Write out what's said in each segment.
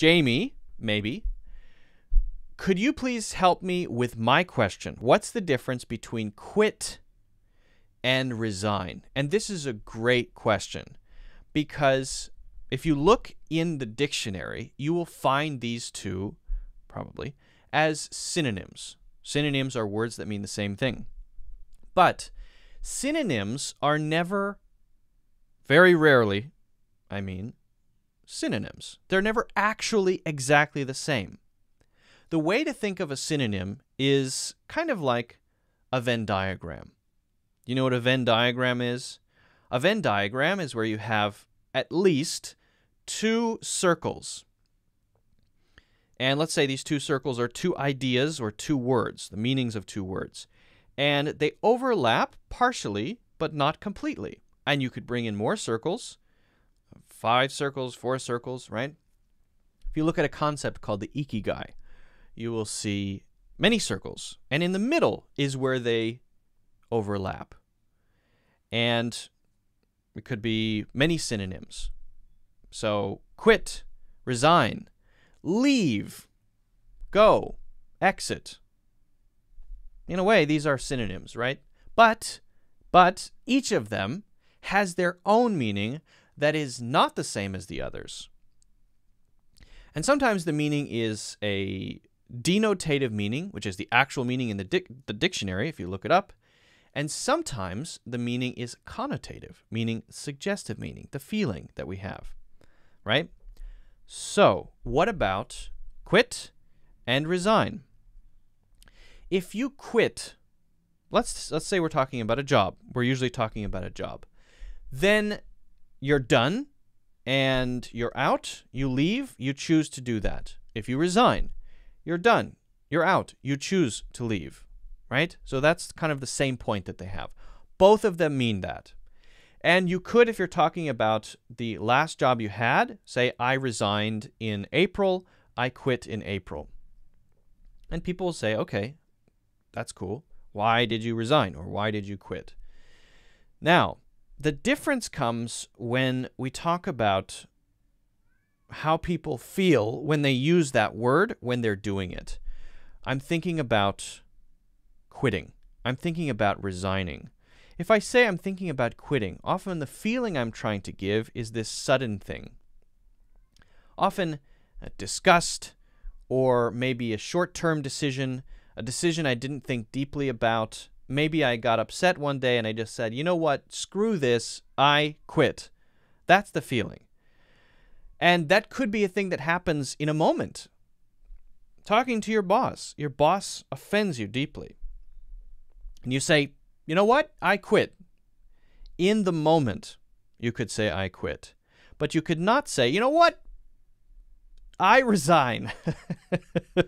Jamie, maybe, could you please help me with my question? What's the difference between quit and resign? And this is a great question because if you look in the dictionary, you will find these two, probably, as synonyms. Synonyms are words that mean the same thing. But synonyms are never, very rarely, I mean, synonyms. They're never actually exactly the same. The way to think of a synonym is kind of like a Venn diagram. You know what a Venn diagram is? A Venn diagram is where you have at least two circles. And let's say these two circles are two ideas or two words, the meanings of two words. And they overlap partially, but not completely. And you could bring in more circles five circles, four circles, right? If you look at a concept called the ikigai, you will see many circles, and in the middle is where they overlap. And it could be many synonyms. So quit, resign, leave, go, exit. In a way, these are synonyms, right? But but each of them has their own meaning that is not the same as the others. And sometimes the meaning is a denotative meaning, which is the actual meaning in the, dic the dictionary, if you look it up. And sometimes the meaning is connotative, meaning suggestive meaning, the feeling that we have, right? So, what about quit and resign? If you quit, let's let's say we're talking about a job. We're usually talking about a job. Then you're done and you're out, you leave, you choose to do that. If you resign, you're done, you're out, you choose to leave, right? So that's kind of the same point that they have. Both of them mean that. And you could, if you're talking about the last job you had, say, I resigned in April, I quit in April. And people will say, okay, that's cool. Why did you resign or why did you quit? Now, the difference comes when we talk about how people feel when they use that word when they're doing it. I'm thinking about quitting. I'm thinking about resigning. If I say I'm thinking about quitting, often the feeling I'm trying to give is this sudden thing. Often disgust or maybe a short term decision, a decision I didn't think deeply about, Maybe I got upset one day and I just said, you know what, screw this, I quit. That's the feeling. And that could be a thing that happens in a moment. Talking to your boss, your boss offends you deeply. And you say, you know what, I quit. In the moment, you could say, I quit. But you could not say, you know what, I resign.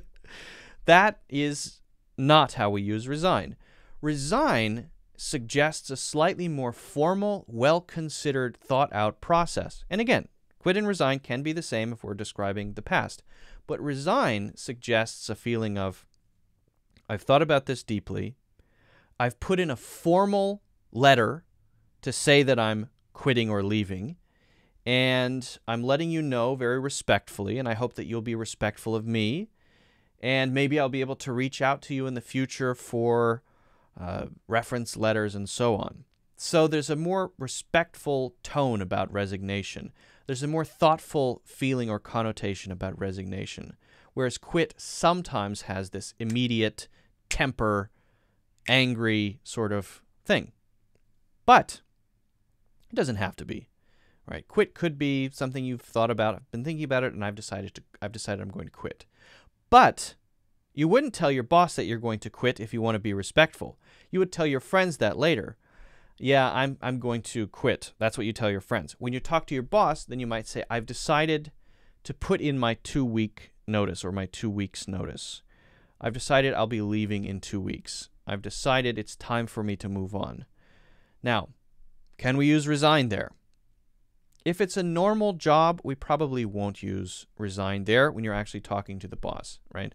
that is not how we use resign. Resign suggests a slightly more formal, well considered, thought out process. And again, quit and resign can be the same if we're describing the past. But resign suggests a feeling of, I've thought about this deeply. I've put in a formal letter to say that I'm quitting or leaving. And I'm letting you know very respectfully, and I hope that you'll be respectful of me. And maybe I'll be able to reach out to you in the future for uh, reference letters, and so on. So there's a more respectful tone about resignation. There's a more thoughtful feeling or connotation about resignation. Whereas quit sometimes has this immediate temper, angry sort of thing. But it doesn't have to be. Right? Quit could be something you've thought about. I've been thinking about it and I've decided to I've decided I'm going to quit. But you wouldn't tell your boss that you're going to quit if you want to be respectful. You would tell your friends that later. Yeah, I'm, I'm going to quit. That's what you tell your friends. When you talk to your boss, then you might say, I've decided to put in my two week notice or my two weeks notice. I've decided I'll be leaving in two weeks. I've decided it's time for me to move on. Now, can we use resign there? If it's a normal job, we probably won't use resign there when you're actually talking to the boss, right?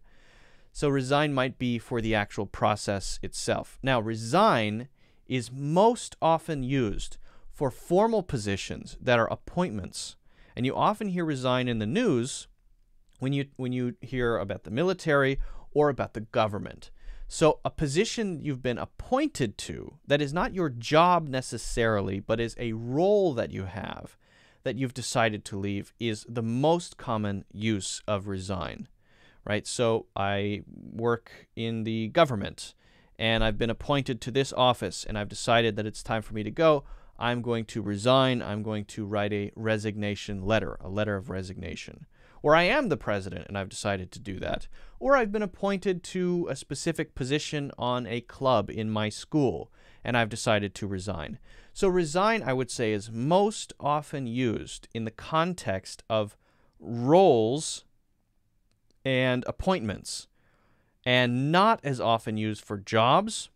So resign might be for the actual process itself. Now, resign is most often used for formal positions that are appointments. And you often hear resign in the news when you when you hear about the military or about the government. So a position you've been appointed to that is not your job necessarily, but is a role that you have that you've decided to leave is the most common use of resign right? So I work in the government and I've been appointed to this office and I've decided that it's time for me to go. I'm going to resign. I'm going to write a resignation letter, a letter of resignation. Or I am the president and I've decided to do that. Or I've been appointed to a specific position on a club in my school and I've decided to resign. So, resign, I would say, is most often used in the context of roles and appointments, and not as often used for jobs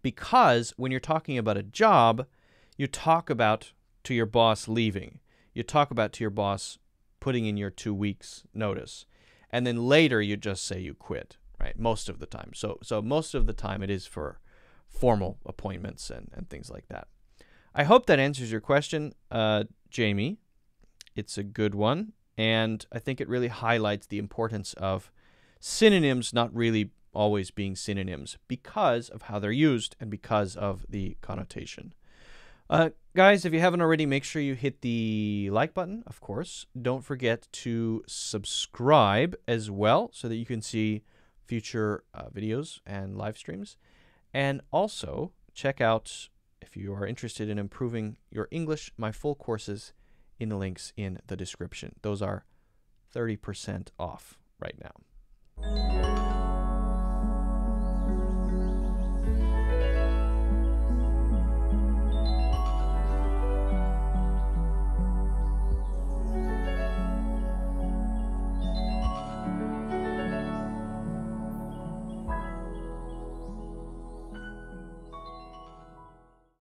because when you're talking about a job, you talk about to your boss leaving. You talk about to your boss putting in your two weeks notice. And then later you just say you quit, right? Most of the time. So so most of the time it is for formal appointments and, and things like that. I hope that answers your question, uh, Jamie. It's a good one. And I think it really highlights the importance of synonyms not really always being synonyms because of how they're used and because of the connotation. Uh, guys, if you haven't already, make sure you hit the like button, of course. Don't forget to subscribe as well so that you can see future uh, videos and live streams. And also check out, if you are interested in improving your English, my full courses in the links in the description. Those are 30% off right now.